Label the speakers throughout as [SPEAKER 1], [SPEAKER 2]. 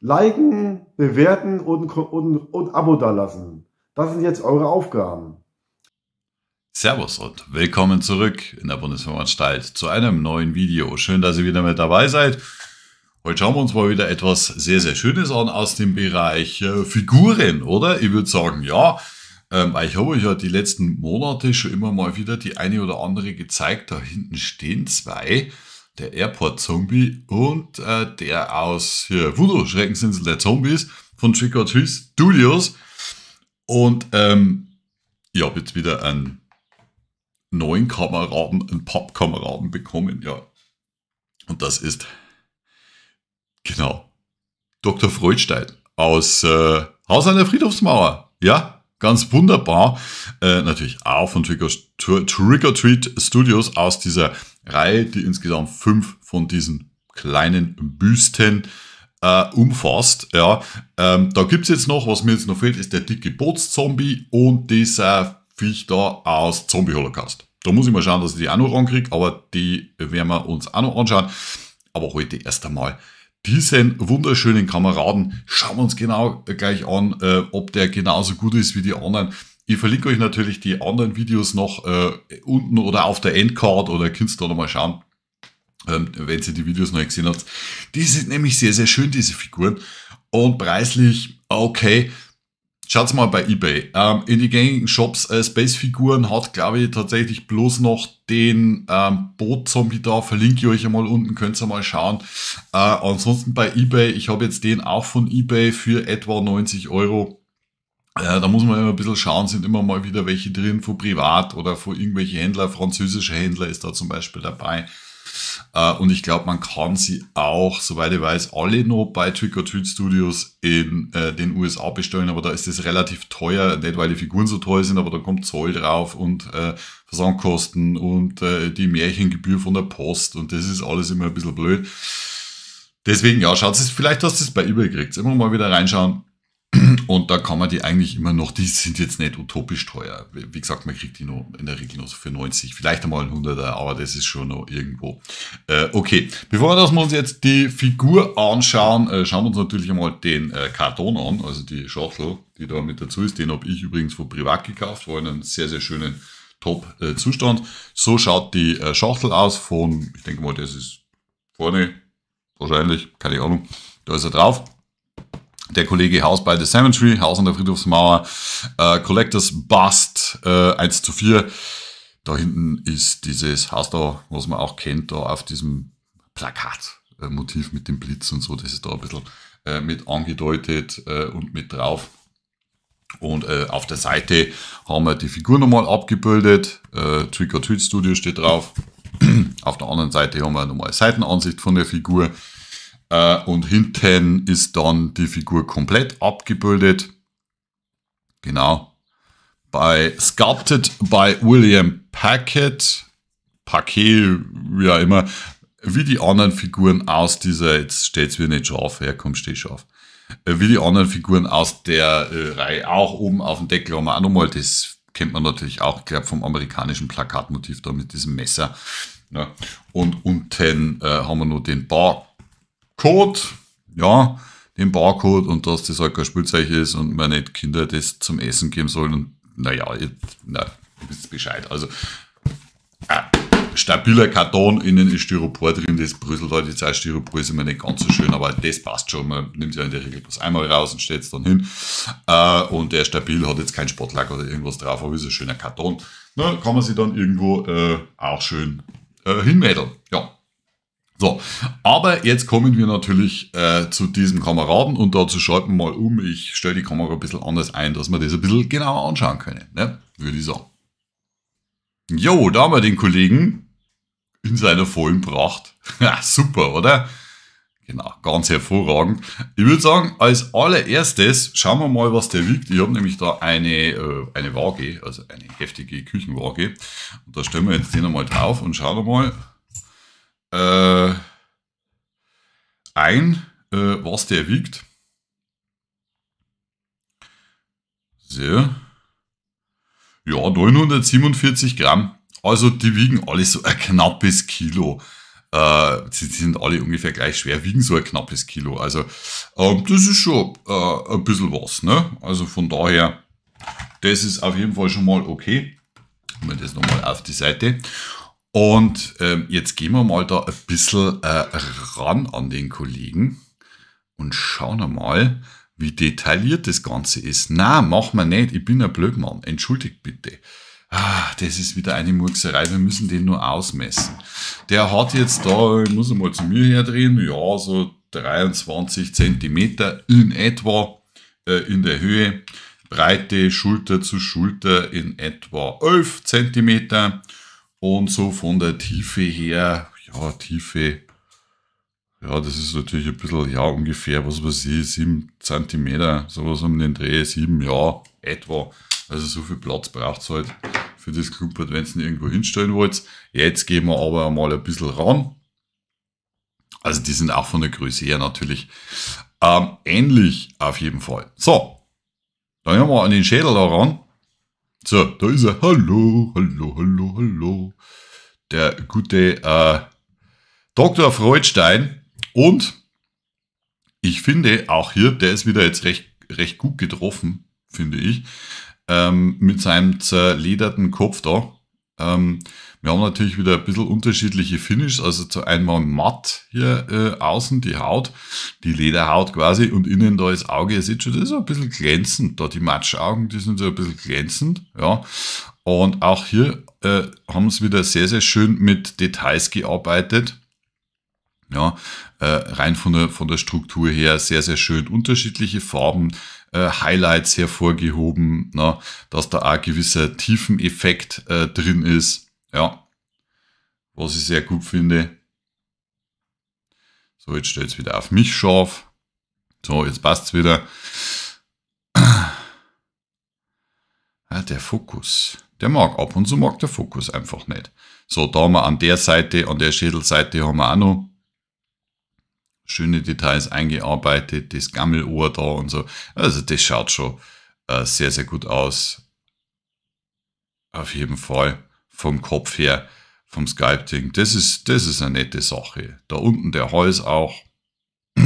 [SPEAKER 1] Liken, bewerten und, und, und Abo dalassen. Das sind jetzt eure Aufgaben. Servus und willkommen zurück in der Bundesveranstalt zu einem neuen Video. Schön, dass ihr wieder mit dabei seid. Heute schauen wir uns mal wieder etwas sehr, sehr Schönes an aus dem Bereich äh, Figuren, oder? Ich würde sagen, ja. Ähm, ich habe euch ja die letzten Monate schon immer mal wieder die eine oder andere gezeigt. Da hinten stehen zwei der Airport-Zombie und äh, der aus hier, Voodoo, Schreckensinsel der Zombies von Trick or Treat Studios. Und ähm, ich habe jetzt wieder einen neuen Kameraden, einen Pappkameraden bekommen, ja. Und das ist, genau, Dr. Freudstein aus äh, Haus an der Friedhofsmauer, ja ganz wunderbar. Äh, natürlich auch von Trigger, Trigger Treat Studios aus dieser Reihe, die insgesamt fünf von diesen kleinen Büsten äh, umfasst. Ja. Ähm, da gibt es jetzt noch, was mir jetzt noch fehlt, ist der dicke Bootszombie und dieser Viech da aus Zombie Holocaust. Da muss ich mal schauen, dass ich die auch noch rankriege, aber die werden wir uns auch noch anschauen. Aber heute erst einmal diesen wunderschönen Kameraden schauen wir uns genau gleich an, äh, ob der genauso gut ist wie die anderen. Ich verlinke euch natürlich die anderen Videos noch äh, unten oder auf der Endcard oder könnt ihr da mal schauen, ähm, wenn ihr die Videos noch nicht gesehen habt. Die sind nämlich sehr, sehr schön, diese Figuren. Und preislich, okay, Schaut mal bei eBay. Ähm, in die gängigen Shops äh, Space-Figuren hat, glaube ich, tatsächlich bloß noch den ähm, Boot-Zombie da. Verlinke ich euch einmal unten, könnt ihr mal schauen. Äh, ansonsten bei eBay, ich habe jetzt den auch von eBay für etwa 90 Euro. Äh, da muss man immer ein bisschen schauen, sind immer mal wieder welche drin, von privat oder von irgendwelche Händler. Französischer Händler ist da zum Beispiel dabei. Äh, und ich glaube, man kann sie auch, soweit ich weiß, alle noch bei Trick or Treat Studios in äh, den USA bestellen, aber da ist es relativ teuer, nicht weil die Figuren so teuer sind, aber da kommt Zoll drauf und äh, Versandkosten und äh, die Märchengebühr von der Post und das ist alles immer ein bisschen blöd. Deswegen, ja, schaut es, vielleicht hast du es bei eBay gekriegt. Immer mal wieder reinschauen. Und da kann man die eigentlich immer noch, die sind jetzt nicht utopisch teuer. Wie gesagt, man kriegt die nur in der Regel nur so für 90, vielleicht einmal ein 100er, aber das ist schon noch irgendwo. Äh, okay, bevor dass wir uns jetzt die Figur anschauen, äh, schauen wir uns natürlich einmal den äh, Karton an, also die Schachtel, die da mit dazu ist. Den habe ich übrigens von privat gekauft, war in einem sehr, sehr schönen Top-Zustand. Äh, so schaut die äh, Schachtel aus von, ich denke mal, das ist vorne, wahrscheinlich, keine Ahnung, da ist er drauf der Kollege House by the Cemetery, Haus an der Friedhofsmauer, äh, Collectors Bust äh, 1 zu 4. Da hinten ist dieses Haus da, was man auch kennt, da auf diesem Plakatmotiv äh, mit dem Blitz und so. Das ist da ein bisschen äh, mit angedeutet äh, und mit drauf. Und äh, auf der Seite haben wir die Figur nochmal abgebildet. Äh, Trick or Treat Studio steht drauf. auf der anderen Seite haben wir nochmal eine Seitenansicht von der Figur. Äh, und hinten ist dann die Figur komplett abgebildet. Genau. Bei Sculpted by William Packett, Paquet, wie auch immer, wie die anderen Figuren aus dieser, jetzt steht es wieder nicht scharf, her, komm, steh scharf. Äh, wie die anderen Figuren aus der äh, Reihe auch oben auf dem Deckel haben wir auch nochmal, das kennt man natürlich auch, ich glaube vom amerikanischen Plakatmotiv da mit diesem Messer. Ja. Ne? Und unten äh, haben wir noch den Bar Code, ja, den Barcode und dass das halt kein Spielzeug ist und man nicht Kinder das zum Essen geben sollen. Und naja, na, ihr wisst Bescheid. Also, äh, stabiler Karton, innen ist Styropor drin, das bröselt halt jetzt auch. Styropor ist immer nicht ganz so schön, aber das passt schon. Man nimmt ja in der Regel bloß einmal raus und stellt es dann hin. Äh, und der stabil hat jetzt kein Spottlack oder irgendwas drauf, aber ist ein schöner Karton. Na, kann man sich dann irgendwo äh, auch schön äh, hinmädeln. Ja, so, aber jetzt kommen wir natürlich äh, zu diesem Kameraden und dazu schalten wir mal um. Ich stelle die Kamera ein bisschen anders ein, dass wir das ein bisschen genauer anschauen können, ne? würde ich sagen. Jo, da haben wir den Kollegen in seiner vollen Pracht. super, oder? Genau, ganz hervorragend. Ich würde sagen, als allererstes schauen wir mal, was der wiegt. Ich habe nämlich da eine, äh, eine Waage, also eine heftige Küchenwaage. Und da stellen wir jetzt den einmal drauf und schauen wir mal, äh, ein, äh, was der wiegt. So. Ja, 947 Gramm. Also die wiegen alle so ein knappes Kilo. Äh, sie sind alle ungefähr gleich schwer, wiegen so ein knappes Kilo. Also ähm, das ist schon äh, ein bisschen was. Ne? Also von daher, das ist auf jeden Fall schon mal okay. Machen wir das nochmal auf die Seite. Und ähm, jetzt gehen wir mal da ein bisschen äh, ran an den Kollegen und schauen mal, wie detailliert das Ganze ist. Na, mach mal nicht, ich bin ein Blödmann, entschuldigt bitte. Ah, das ist wieder eine Murkserei, wir müssen den nur ausmessen. Der hat jetzt da, ich muss mal zu mir herdrehen, ja, so 23 cm in etwa äh, in der Höhe. Breite Schulter zu Schulter in etwa 11 cm. Und so von der Tiefe her, ja, Tiefe, ja, das ist natürlich ein bisschen, ja, ungefähr, was weiß ich, 7 cm, sowas um den Dreh, 7, ja, etwa. Also so viel Platz braucht es halt für das Klumpert, wenn ihr irgendwo hinstellen wollt. Jetzt gehen wir aber mal ein bisschen ran. Also die sind auch von der Größe her natürlich ähm, ähnlich auf jeden Fall. So, dann haben wir an den Schädel da ran. So, da ist er. Hallo, hallo, hallo, hallo. Der gute äh, Dr. Freudstein. Und ich finde auch hier, der ist wieder jetzt recht, recht gut getroffen, finde ich, ähm, mit seinem zerlederten Kopf da. Ähm, wir haben natürlich wieder ein bisschen unterschiedliche Finish, also zu einmal matt hier äh, außen die Haut, die Lederhaut quasi und innen da das Auge, ihr seht schon, das ist ein bisschen glänzend, da die Matschaugen, die sind so ein bisschen glänzend, ja. Und auch hier äh, haben sie wieder sehr, sehr schön mit Details gearbeitet. Ja, äh, rein von der, von der Struktur her sehr, sehr schön. Unterschiedliche Farben, äh, Highlights hervorgehoben, na, ne, dass da auch ein gewisser Tiefeneffekt äh, drin ist. Ja, was ich sehr gut finde. So, jetzt stellt es wieder auf mich scharf. So, jetzt passt es wieder. Ja, ah, der Fokus. Der mag ab und zu mag der Fokus einfach nicht. So, da haben wir an der Seite, an der Schädelseite haben wir auch noch schöne Details eingearbeitet, das Gammelohr da und so. Also das schaut schon äh, sehr, sehr gut aus. Auf jeden Fall vom Kopf her, vom Sculpting. Das ist, das ist eine nette Sache. Da unten der Hals auch.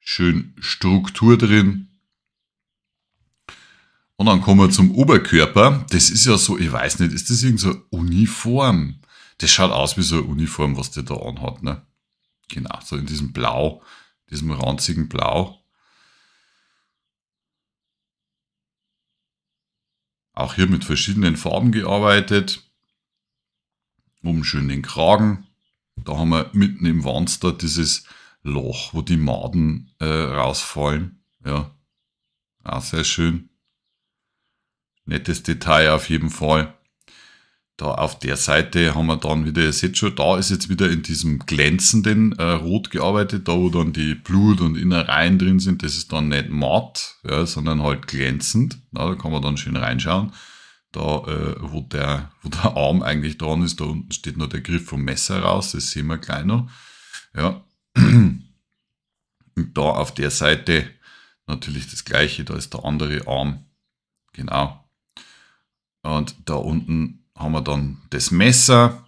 [SPEAKER 1] Schön Struktur drin. Und dann kommen wir zum Oberkörper. Das ist ja so, ich weiß nicht, ist das irgendeine so Uniform? Das schaut aus wie so eine Uniform, was der da anhat, ne? Genau, so in diesem Blau, diesem ranzigen Blau. Auch hier mit verschiedenen Farben gearbeitet. Oben schön den Kragen. Da haben wir mitten im Wanster dieses Loch, wo die Maden äh, rausfallen. Ja, auch sehr schön. Nettes Detail auf jeden Fall da auf der Seite haben wir dann wieder, ihr seht schon, da ist jetzt wieder in diesem glänzenden äh, Rot gearbeitet, da wo dann die Blut und Innereien drin sind, das ist dann nicht matt, ja, sondern halt glänzend, ja, da kann man dann schön reinschauen, da äh, wo, der, wo der Arm eigentlich dran ist, da unten steht noch der Griff vom Messer raus, das sehen wir gleich noch, ja. Und da auf der Seite natürlich das gleiche, da ist der andere Arm, genau. Und da unten haben wir dann das Messer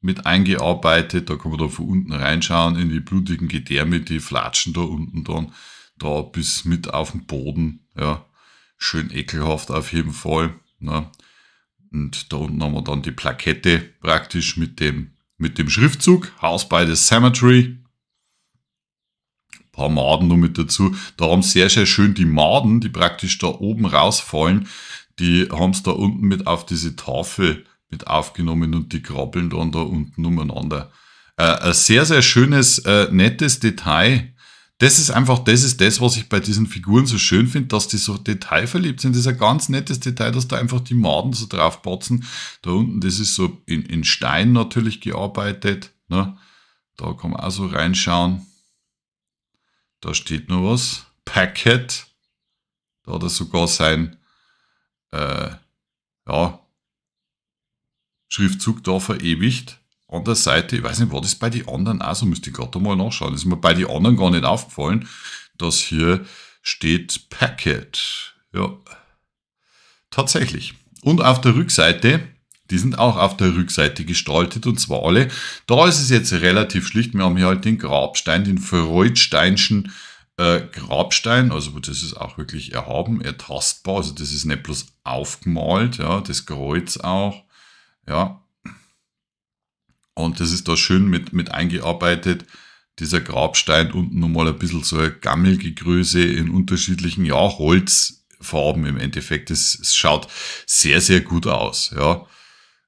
[SPEAKER 1] mit eingearbeitet. Da kann man da von unten reinschauen in die blutigen Gedärme, die flatschen da unten dann da bis mit auf den Boden. Ja, schön ekelhaft auf jeden Fall. Ne? Und da unten haben wir dann die Plakette praktisch mit dem, mit dem Schriftzug House by the Cemetery. Ein paar Maden noch mit dazu. Da haben sehr, sehr schön die Maden, die praktisch da oben rausfallen, die haben es da unten mit auf diese Tafel mit aufgenommen und die krabbeln dann da unten umeinander. Äh, ein sehr, sehr schönes, äh, nettes Detail. Das ist einfach, das ist das, was ich bei diesen Figuren so schön finde, dass die so detailverliebt sind. Das ist ein ganz nettes Detail, dass da einfach die Maden so draufpotzen. Da unten, das ist so in, in Stein natürlich gearbeitet. Ne? Da kann man auch so reinschauen. Da steht noch was. Packet. Da hat er sogar sein äh, ja, Schriftzug da verewigt an der Seite. Ich weiß nicht, war das bei den anderen auch so? Müsste ich gerade mal nachschauen. Das ist mir bei den anderen gar nicht aufgefallen, dass hier steht Packet. Ja, tatsächlich. Und auf der Rückseite, die sind auch auf der Rückseite gestaltet und zwar alle. Da ist es jetzt relativ schlicht. Wir haben hier halt den Grabstein, den Freudsteinschen äh, Grabstein, also das ist auch wirklich erhaben, ertastbar, also das ist nicht bloß aufgemalt, ja, das Kreuz auch, ja. Und das ist da schön mit, mit eingearbeitet, dieser Grabstein unten nochmal ein bisschen so eine gammelige Größe in unterschiedlichen, ja, Holzfarben im Endeffekt. das, es schaut sehr, sehr gut aus, ja.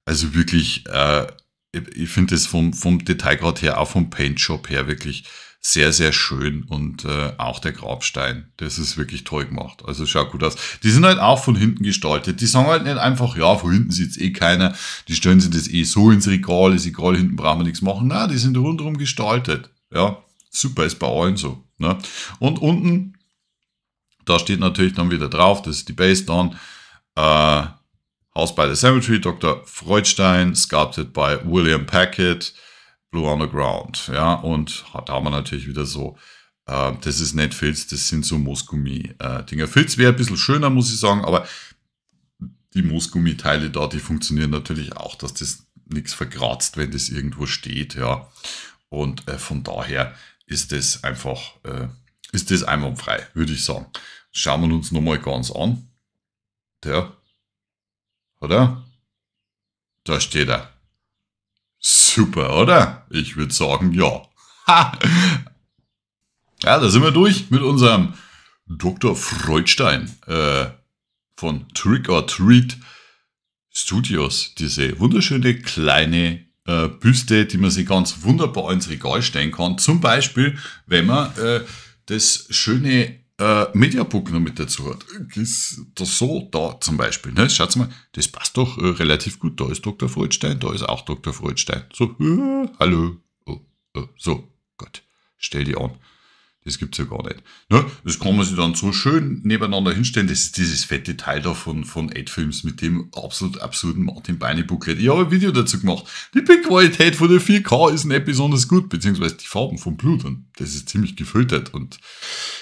[SPEAKER 1] Also wirklich, äh, ich, ich finde das vom, vom Detailgrad her, auch vom Paint Shop her wirklich sehr, sehr schön und äh, auch der Grabstein, das ist wirklich toll gemacht. Also schaut gut aus. Die sind halt auch von hinten gestaltet. Die sagen halt nicht einfach, ja, von hinten sitzt eh keiner, die stellen sich das eh so ins Regal, ist egal, hinten brauchen wir nichts machen. Na, die sind rundherum gestaltet. Ja, super, ist bei allen so. Ne? Und unten, da steht natürlich dann wieder drauf, das ist die Base dann, äh, House by the Cemetery, Dr. Freudstein, sculpted by William Packett, Blue Underground. Ja, und da haben wir natürlich wieder so, äh, das ist nicht Filz, das sind so Moosgummi-Dinger. Filz wäre ein bisschen schöner, muss ich sagen, aber die Moosgummiteile da, die funktionieren natürlich auch, dass das nichts verkratzt, wenn das irgendwo steht. Ja, und äh, von daher ist das einfach, äh, ist das einwandfrei, würde ich sagen. Schauen wir uns nochmal ganz an. Der, oder? Da steht er. Super, oder? Ich würde sagen, ja. Ha! Ja, da sind wir durch mit unserem Dr. Freudstein äh, von Trick or Treat Studios. Diese wunderschöne kleine äh, Büste, die man sich ganz wunderbar ins Regal stellen kann. Zum Beispiel, wenn man äh, das schöne äh, Mediabook noch mit dazu hat. Das, so da zum Beispiel. Ne? Schaut mal, das passt doch äh, relativ gut. Da ist Dr. Freudstein, da ist auch Dr. Freudstein. So, äh, hallo. Oh, oh, so, Gott, stell die an. Das gibt es ja gar nicht. Ne? Das kann man sich dann so schön nebeneinander hinstellen. Das ist dieses fette Teil da von, von Ad-Films mit dem absolut absurden Martin Beine Booklet. Ich habe ein Video dazu gemacht. Die Bildqualität von der 4K ist nicht besonders gut, beziehungsweise die Farben vom Blut. Und das ist ziemlich gefiltert und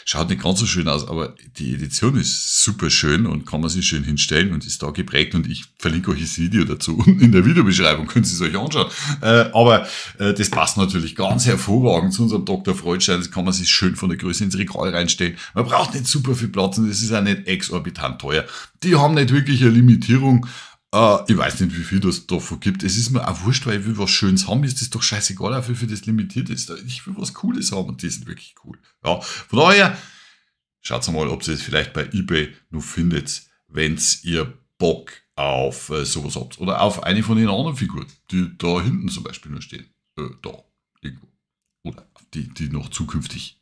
[SPEAKER 1] Schaut nicht ganz so schön aus, aber die Edition ist super schön und kann man sich schön hinstellen und ist da geprägt. Und ich verlinke euch das Video dazu unten in der Videobeschreibung, könnt ihr es euch anschauen. Äh, aber äh, das passt natürlich ganz hervorragend zu unserem Dr. Freudstein. Das kann man sich schön von der Größe ins Regal reinstellen. Man braucht nicht super viel Platz und es ist auch nicht exorbitant teuer. Die haben nicht wirklich eine Limitierung. Äh, ich weiß nicht, wie viel das davon gibt. Es ist mir auch wurscht, weil ich will was Schönes haben. Ist das doch scheißegal, auch wie viel das limitiert ist. Ich will was Cooles haben und die sind wirklich cool. Ja, von daher, schaut mal, ob ihr es vielleicht bei eBay noch findet, wenn ihr Bock auf äh, sowas habt. Oder auf eine von den anderen Figuren, die da hinten zum Beispiel noch stehen. Äh, da, irgendwo. Oder die, die noch zukünftig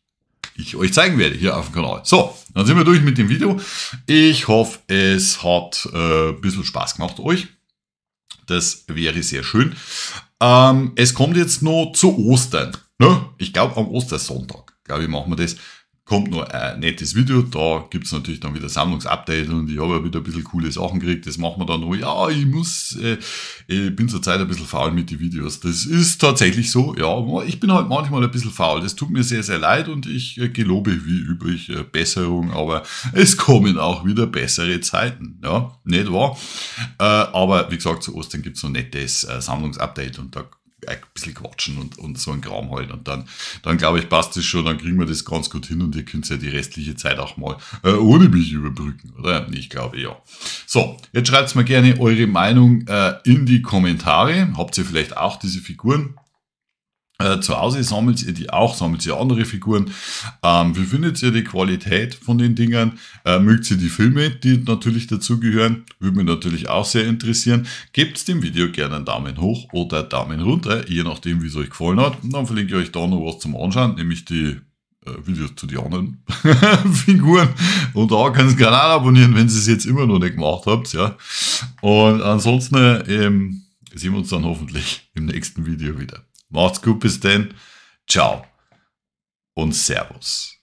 [SPEAKER 1] ich euch zeigen werde hier auf dem Kanal. So, dann sind wir durch mit dem Video. Ich hoffe, es hat äh, ein bisschen Spaß gemacht euch. Das wäre sehr schön. Ähm, es kommt jetzt noch zu Ostern. Ne? Ich glaube am Ostersonntag, glaube ich, machen wir das kommt noch ein nettes Video. Da gibt es natürlich dann wieder Sammlungsupdate und ich habe ja wieder ein bisschen coole Sachen gekriegt. Das machen wir dann noch. Ja, ich muss, äh, ich bin zurzeit ein bisschen faul mit den Videos. Das ist tatsächlich so. Ja, ich bin halt manchmal ein bisschen faul. Das tut mir sehr, sehr leid und ich äh, gelobe wie üblich äh, Besserung, aber es kommen auch wieder bessere Zeiten. Ja, nicht wahr? Äh, aber wie gesagt, zu Ostern gibt es noch ein nettes Sammlungsupdate und da ein bisschen quatschen und, und so ein Kram halt. Und dann, dann glaube ich, passt es schon, dann kriegen wir das ganz gut hin und ihr könnt ja die restliche Zeit auch mal äh, ohne mich überbrücken, oder? Ich glaube eh, ja. So, jetzt schreibt mir gerne eure Meinung äh, in die Kommentare. Habt ihr vielleicht auch diese Figuren? Äh, zu Hause sammelt ihr die auch, sammelt ihr andere Figuren. Ähm, wie findet ihr die Qualität von den Dingern? Äh, mögt ihr die Filme, die natürlich dazugehören? Würde mich natürlich auch sehr interessieren. Gebt dem Video gerne einen Daumen hoch oder Daumen runter, je nachdem, wie es euch gefallen hat. Und dann verlinke ich euch da noch was zum Anschauen, nämlich die äh, Videos zu den anderen Figuren. Und da kannst du den Kanal abonnieren, wenn ihr es jetzt immer noch nicht gemacht habt. Ja. Und ansonsten ähm, sehen wir uns dann hoffentlich im nächsten Video wieder. Macht's gut, bis denn. Ciao und Servus.